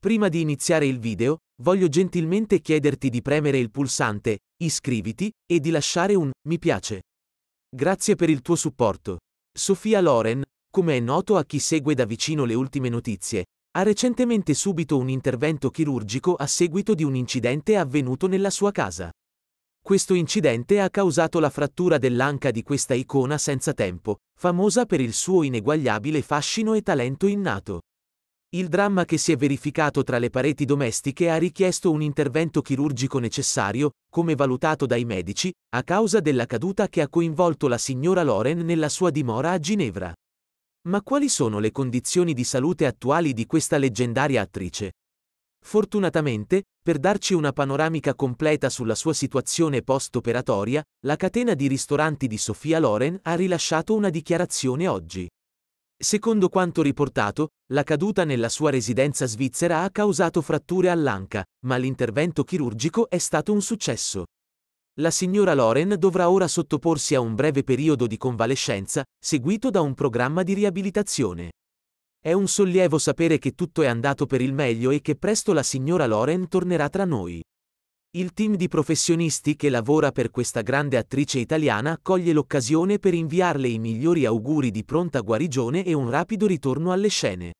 Prima di iniziare il video, voglio gentilmente chiederti di premere il pulsante iscriviti e di lasciare un mi piace. Grazie per il tuo supporto. Sofia Loren, come è noto a chi segue da vicino le ultime notizie, ha recentemente subito un intervento chirurgico a seguito di un incidente avvenuto nella sua casa. Questo incidente ha causato la frattura dell'anca di questa icona senza tempo, famosa per il suo ineguagliabile fascino e talento innato. Il dramma che si è verificato tra le pareti domestiche ha richiesto un intervento chirurgico necessario, come valutato dai medici, a causa della caduta che ha coinvolto la signora Loren nella sua dimora a Ginevra. Ma quali sono le condizioni di salute attuali di questa leggendaria attrice? Fortunatamente, per darci una panoramica completa sulla sua situazione post-operatoria, la catena di ristoranti di Sofia Loren ha rilasciato una dichiarazione oggi. Secondo quanto riportato, la caduta nella sua residenza svizzera ha causato fratture all'anca, ma l'intervento chirurgico è stato un successo. La signora Loren dovrà ora sottoporsi a un breve periodo di convalescenza, seguito da un programma di riabilitazione. È un sollievo sapere che tutto è andato per il meglio e che presto la signora Loren tornerà tra noi. Il team di professionisti che lavora per questa grande attrice italiana coglie l'occasione per inviarle i migliori auguri di pronta guarigione e un rapido ritorno alle scene.